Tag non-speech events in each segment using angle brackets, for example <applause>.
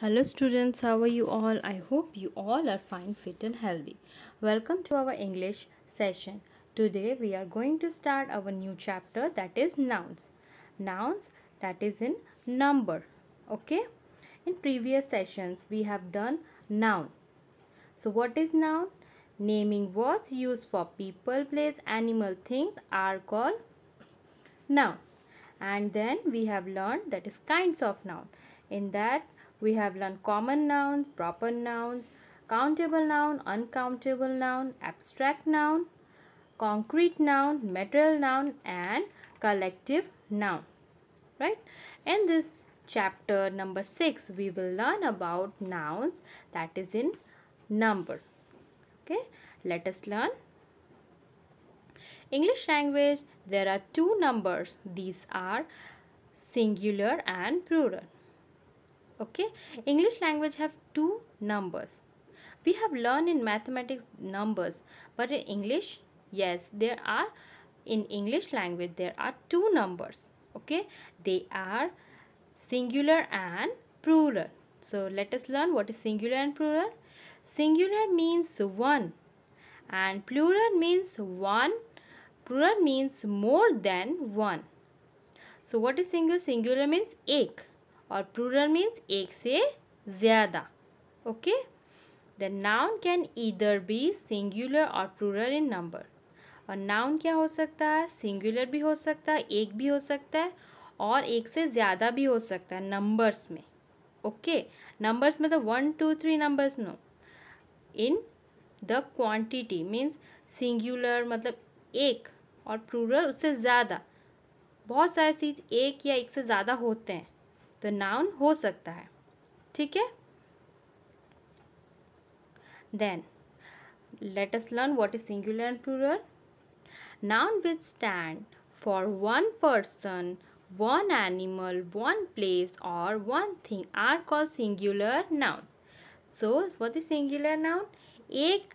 hello students how are you all i hope you all are fine fit and healthy welcome to our english session today we are going to start our new chapter that is nouns nouns that is in number okay in previous sessions we have done noun so what is noun naming words used for people place animal things are called noun and then we have learned that is kinds of noun in that we have learned common nouns, proper nouns, countable noun, uncountable noun, abstract noun, concrete noun, material noun and collective noun. Right? In this chapter number 6, we will learn about nouns that is in number. Okay? Let us learn. English language, there are two numbers. These are singular and plural okay english language have two numbers we have learned in mathematics numbers but in english yes there are in english language there are two numbers okay they are singular and plural so let us learn what is singular and plural singular means one and plural means one plural means more than one so what is singular singular means ek और plural means एक से ज़्यादा okay the noun can either be singular और plural in number और noun क्या हो सकता है सिंगुलर भी हो सकता है एक भी हो सकता है और एक से ज़्यादा भी हो सकता है नंबर्स में ओके नंबर्स में तो one two three numbers no in the quantity means singular मतलब एक और प्लूरल उससे ज़्यादा बहुत सारे चीज़ एक या एक से ज़्यादा होते हैं तो नाउन हो सकता है ठीक है then let's learn what is singular plural noun with stand for one person one animal one place और one thing are call singular noun so what is singular noun एक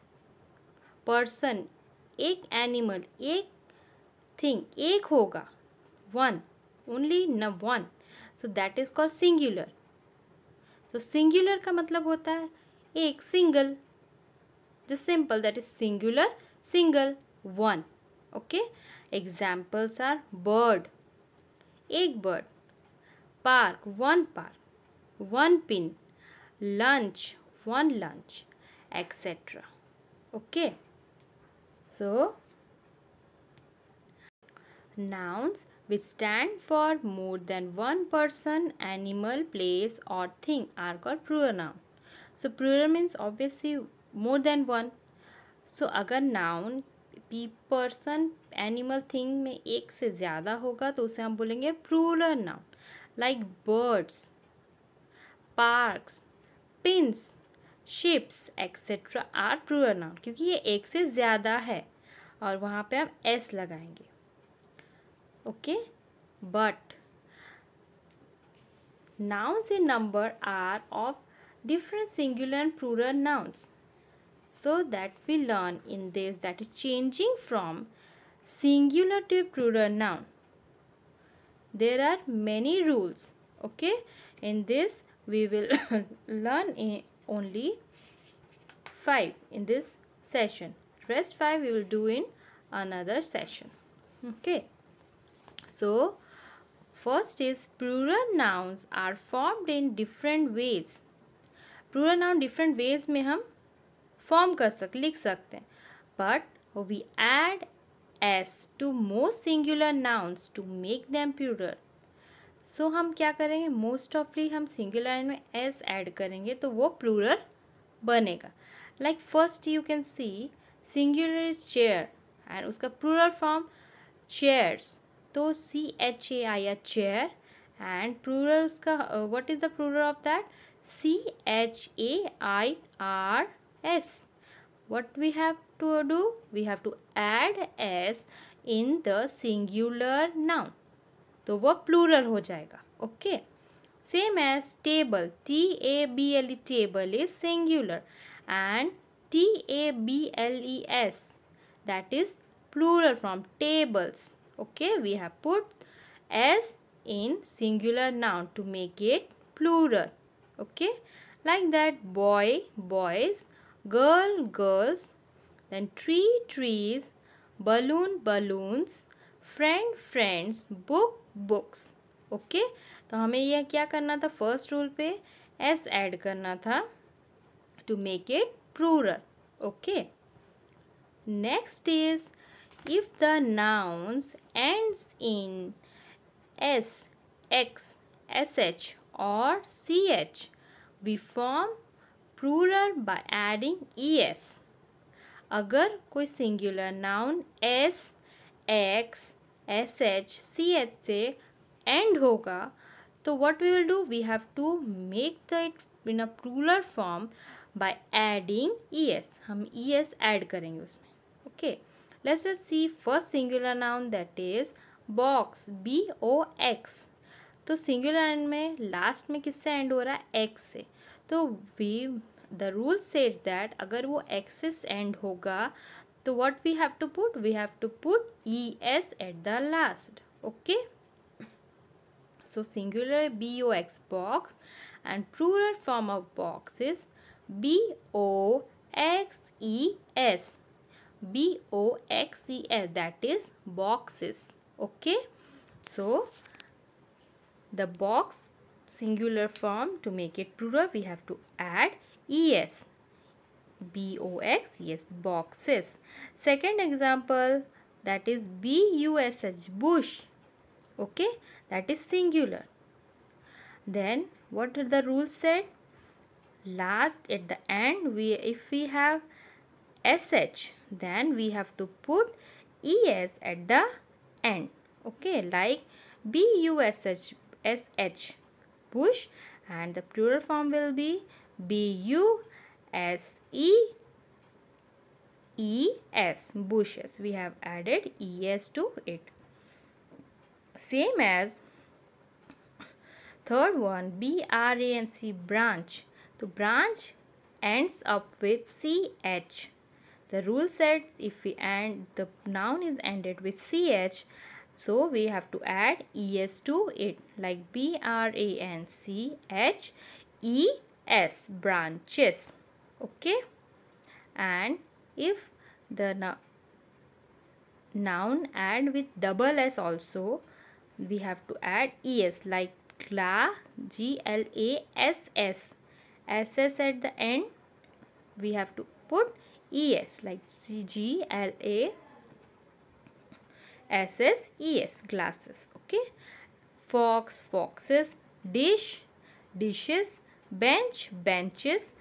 पर्सन एक एनिमल एक thing एक होगा one only न one so that is call singular तो singular का मतलब होता है एक single just simple that is singular single one okay examples are bird एक bird park one park one pin lunch one lunch etcetera okay so nouns which stand for more than one person, animal, place or thing are called plural noun. So plural means obviously more than one. So अगर noun person animal thing में एक से ज़्यादा होगा तो उसे हम बोलेंगे plural noun like birds parks pins ships etcetera are plural noun क्योंकि ये एक से ज़्यादा है और वहाँ पे हम एस लगाएंगे okay but nouns in number are of different singular and plural nouns so that we learn in this that is changing from singular to plural noun there are many rules okay in this we will <coughs> learn only five in this session rest five we will do in another session okay So, first is plural nouns are formed in different ways. Plural noun different ways में हम form कर सकते लिख सकते हैं But we add s to most singular nouns to make them plural. So so, हम क्या करेंगे मोस्ट ऑफली हम सिंगुलर में एस ऐड करेंगे तो वो प्लूरल बनेगा like first you can see singular chair and उसका प्लूरल फॉर्म चेयर्स तो C H A I R chair and plural उसका what is the plural of that C H A I R S what we have to do we have to add S in the singular noun तो वह plural हो जाएगा okay same as table T A B L E table is singular and T A B L E S that is plural from tables okay we have put s in singular noun to make it plural okay like that boy boys girl girls then tree trees balloon balloons friend friends book books okay okay? तो हमें यह क्या करना था first rule पे S add करना था to make it plural okay next is if the nouns ends in S, X, SH or CH. We form plural by adding ES. अगर कोई singular noun S, X, SH, CH से end होगा तो what we will do? We have to make the it in a plural form by adding ES. हम ES add करेंगे उसमें okay okay? let's just see first singular noun that is box B O X तो singular end में last में किससे end हो रहा है एक्स से तो we the rule set that अगर वो एक्सेस एंड होगा तो what we have to put we have to put E S at the last okay so singular B O X box and plural form of box is B O X E S B O X E S that is boxes. Okay. So the box singular form to make it plural we have to add es b o x yes boxes second example that is b u s h bush okay that is singular then what did the rule said last at the end we if we have sh then we have to put es at the end okay like bush sh bush and the plural form will be bu bushes we have added es to it same as third one b r a n c branch the branch ends up with ch the rule said if we end the noun is ended with ch, so we have to add es to it like b r a n c h e s branches. Okay, and if the no noun add with double s also, we have to add es like glass. Ss at the end. We have to put ES like C G L A S S E S glasses okay fox foxes dish dishes bench benches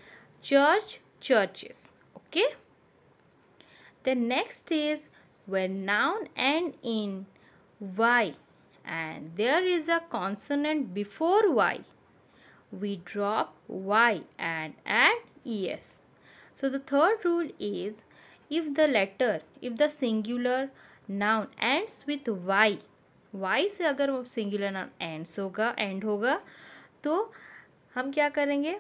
church churches okay the next is when noun end in y and there is a consonant before y we drop y and add es so the third rule is if the letter if the singular noun ends with y y से अगर वो singular noun ends होगा end होगा तो हम क्या करेंगे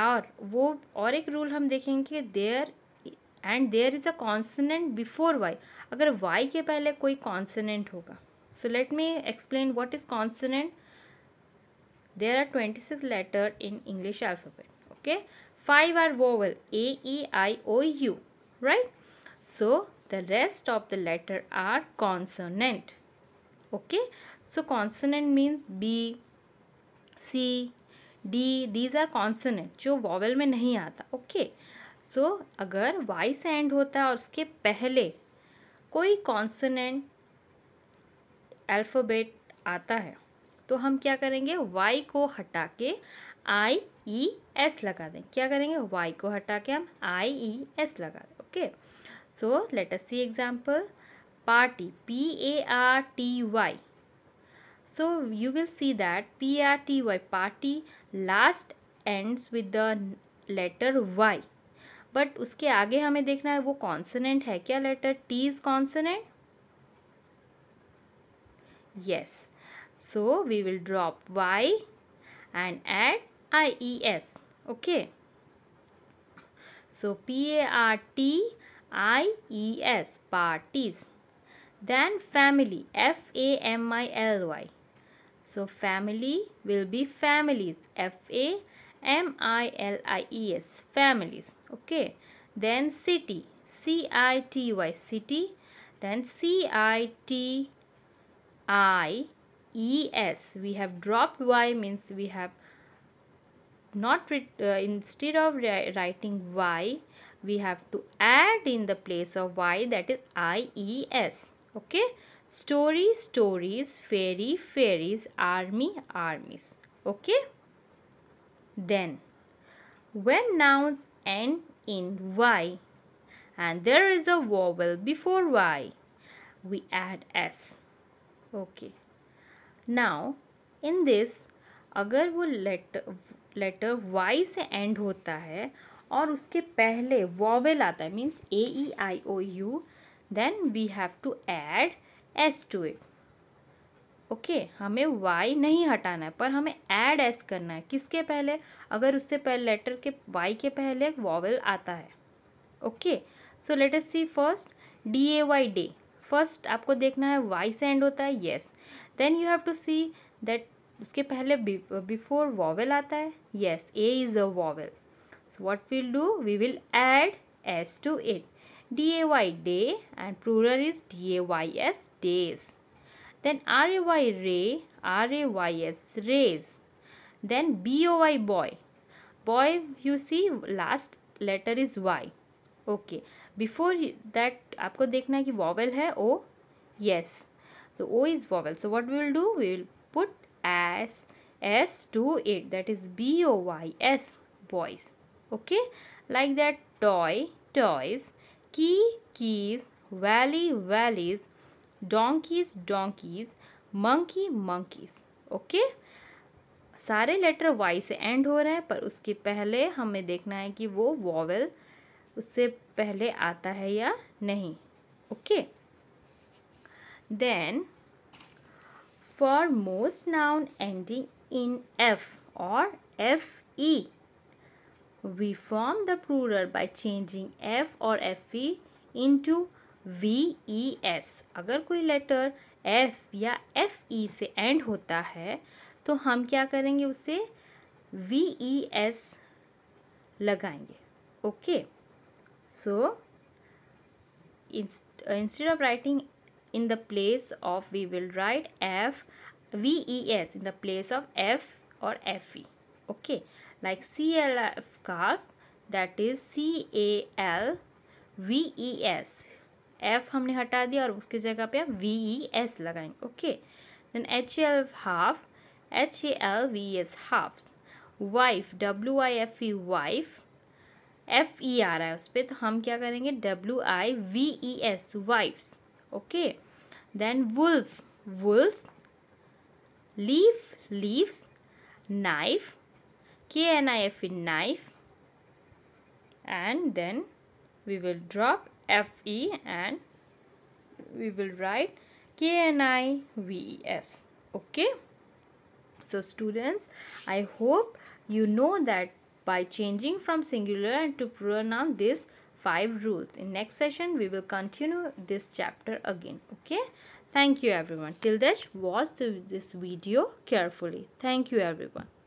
और वो और एक रूल हम देखेंगे there and there is a consonant before Y अगर वाई के पहले कोई कॉन्सनेंट होगा so let me explain what is consonant there are twenty six letter in English alphabet okay five are vowel a e i o u right so the rest of the letter are consonant okay so consonant means b c d these are consonant जो vowel में नहीं आता okay so so, अगर वाइस end होता और उसके पहले कोई कॉन्सनेंट अल्फ़ाबेट आता है तो हम क्या करेंगे वाई को हटा के आई ई एस लगा दें क्या करेंगे वाई को हटा के हम आई ई एस लगा दें okay so let us see example party P A R T Y so you will see that P R T Y party last ends with the letter Y but उसके आगे हमें देखना है वो कॉन्सनेंट है क्या letter T is consonant yes so we will drop Y and add IES okay so P A R T I E S parties then family F A M I L Y so family will be families F A M I L I E S families okay then city C I T Y city then C I T I E S we have dropped Y means we have not uh, instead of writing y we have to add in the place of y that is ies okay story stories fairy fairies army armies okay then when nouns end in y and there is a vowel before y we add s okay now in this agar wo let letter Y से end होता है और उसके पहले vowel आता है means A E I O U then we have to add S to it okay हमें Y नहीं हटाना है पर हमें एड एस करना है किसके पहले अगर उससे पहले लेटर के वाई के पहले वॉवेल आता है okay so let us see first D A Y day first आपको देखना है वाई से एंड होता है yes then you have to see that उसके पहले बिफोर वॉवल आता है yes A is a vowel so what will do we will add S to it D A Y day and plural is D A Y S days then R A Y ray R A Y S rays then B O Y boy boy you see last letter is Y okay before that आपको देखना है कि vowel है O yes तो O is vowel so what will do we will put S S to at that is B O Y S boys okay like that toy toys key keys valley valleys donkeys donkeys monkey monkeys okay सारे letter Y से end हो रहे हैं पर उसके पहले हमें देखना है कि वो वॉवल उससे पहले आता है या नहीं okay then for most noun ending in f or fe. We form the plural by changing f or fe into V agar koi letter f ya F या एफ ई से एंड होता है तो हम क्या करेंगे उसे वी ई एस लगाएंगे okay so instead of writing in the place of we will write F v e s in the place of F or f e Okay, like c l f curve that is C A L V E S. F हमने हटा दिया और उसके जगह पे हम v e s लगाएंगे okay then h H A half h H l v e s half wife w i f e wife F E आ रहा है उस पर तो हम क्या करेंगे W I V E S wifes okay then wolf wolves leaf leaves knife knif in knife and then we will drop fe and we will write knives okay so students i hope you know that by changing from singular and to pronoun, this five rules. In next session, we will continue this chapter again. Okay. Thank you everyone. Till this, watch this video carefully. Thank you everyone.